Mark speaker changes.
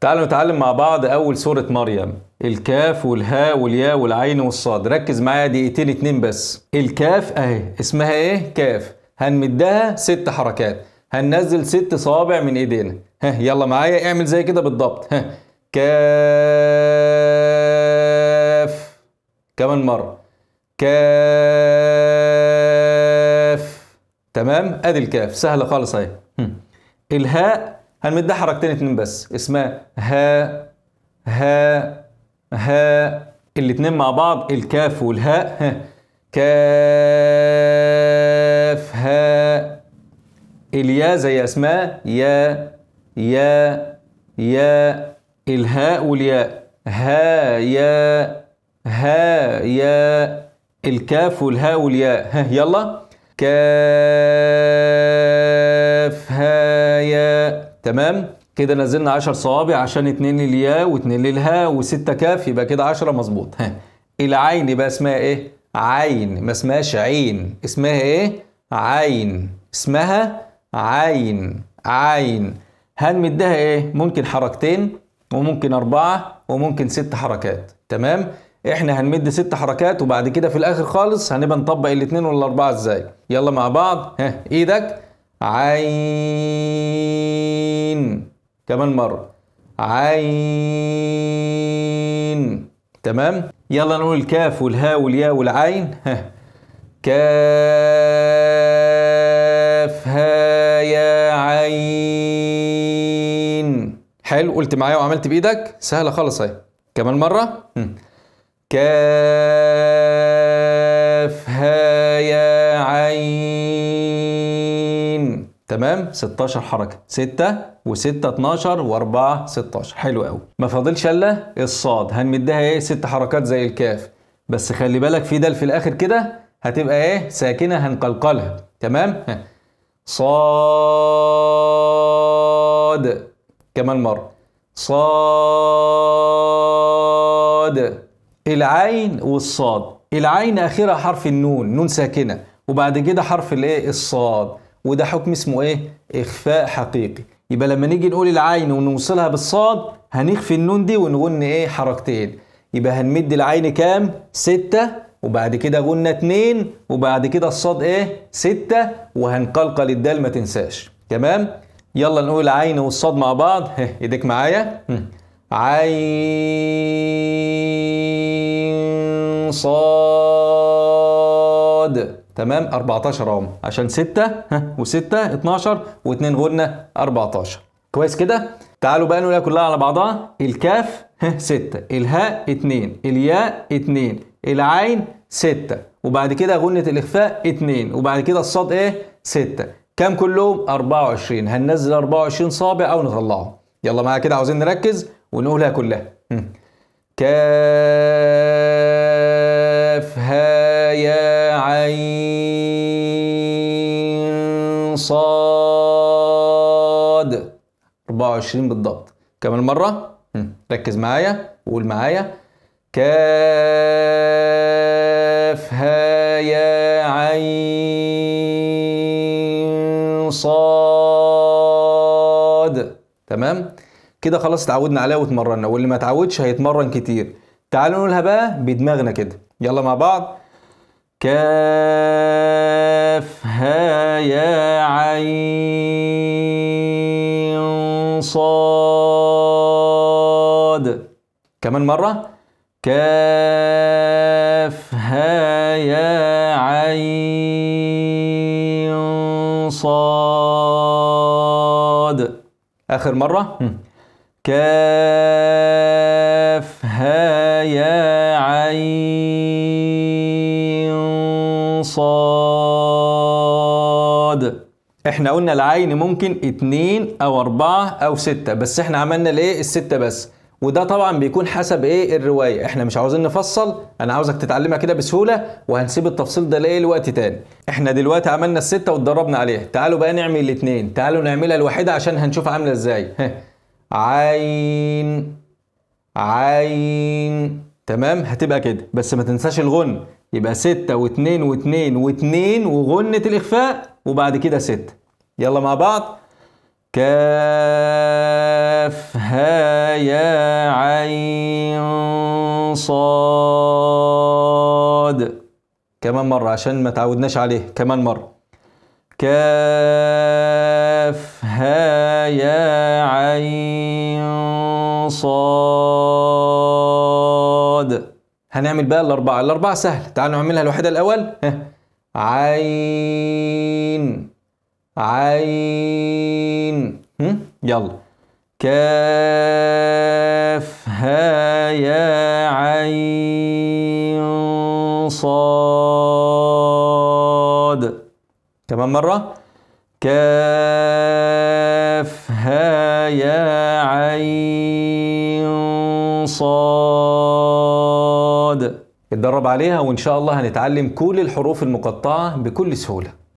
Speaker 1: تعالوا نتعلم مع بعض أول سورة مريم الكاف والهاء والياء والعين والصاد ركز معايا دقيقتين اتنين بس الكاف أهي اسمها إيه؟ كاف هنمدها ست حركات هننزل ست صوابع من إيدينا ها يلا معايا اعمل زي كده بالضبط ها كاف كمان مرة كاف تمام ادي الكاف سهله خالص اهي الهاء هنمدها حركتين اتنين بس اسمها ها ها ها الاتنين مع بعض الكاف والهاء ها كاف ها اليا زي اسماء يا يا يا الهاء والياء ها يا ها يا الكاف والهاء والياء ها يلا كاف تمام كده نزلنا 10 صوابع عشان 2 للياء و2 للهاء و6 كاف يبقى كده 10 مظبوط ها العين يبقى اسمها ايه عين ما اسمهاش عين اسمها ايه عين اسمها عين عين هنمدها ايه ممكن حركتين وممكن أربعة وممكن ست حركات تمام احنا هنمد ست حركات وبعد كده في الاخر خالص هنبقى نطبق الاتنين والاربعة ازاي يلا مع بعض ها ايدك عين كمان مرة عين تمام يلا نقول الكاف والهاء والياء والعين ها كاف ها يا عين حلو قلت معايا وعملت بايدك سهله خالص اهي كمان مره كاف تمام 16 حركه 6 و6 12 و4 16 حلو قوي ما فاضلش الا الصاد هنمدها ايه 6 حركات زي الكاف بس خلي بالك في دال في الاخر كده هتبقى ايه ساكنه هنقلقلها تمام صاد كمان مره صاد العين والصاد العين اخرها حرف النون نون ساكنه وبعد كده حرف الايه الصاد وده حكم اسمه ايه اخفاء حقيقي يبقى لما نيجي نقول العين ونوصلها بالصاد هنخفي النون دي ونغن ايه حركتين يبقى هنمد العين كام ستة وبعد كده غنة اتنين وبعد كده الصاد ايه ستة وهنقلقل الدال ما تنساش تمام يلا نقول العين والصاد مع بعض هه ايديك معايا عين صاد تمام 14 اهو عشان 6 و6 12 و2 غنه 14 كويس كده تعالوا بقى نقولها كلها على بعضها الكاف 6 الهاء 2 الياء 2 العين 6 وبعد كده غنة الإخفاء 2 وبعد كده الصاد إيه 6 كام كلهم 24 هننزل 24 صابع أو نطلعهم يلا معايا كده عاوزين نركز ونقولها كلها كاف 24 بالضبط كمان مرة ركز معايا وقول معايا كاف ها يا عين صاد تمام كده خلاص اتعودنا عليها واتمرنا واللي ما اتعودش هيتمرن كتير تعالوا نقولها بقى بدماغنا كده يلا مع بعض كاف كمان مرة كاف ها يا عين صاد آخر مرة كاف ها يا عين صاد احنا قلنا العين ممكن اتنين او اربعة او ستة بس احنا عملنا الايه الستة بس وده طبعا بيكون حسب ايه الروايه احنا مش عاوزين نفصل انا عاوزك تتعلمها كده بسهوله وهنسيب التفصيل ده لايه لوقت تاني احنا دلوقتي عملنا السته واتدربنا عليها تعالوا بقى نعمل الاثنين تعالوا نعملها الواحده عشان هنشوف عامله ازاي عين عين تمام هتبقى كده بس ما تنساش الغن يبقى ستة واتنين واتنين واتنين وغنة الإخفاء وبعد كده ستة يلا مع بعض كاف ها يا عين صاد كمان مرة عشان ما تعودناش عليه كمان مرة كاف ها يا عين صاد هنعمل بقى الأربعة الأربعة سهل تعالوا نعملها الوحدة الأول عين عين يلا كافها يا عين صاد كمان مرة كافها يا عين صاد اتدرب عليها وإن شاء الله هنتعلم كل الحروف المقطعة بكل سهولة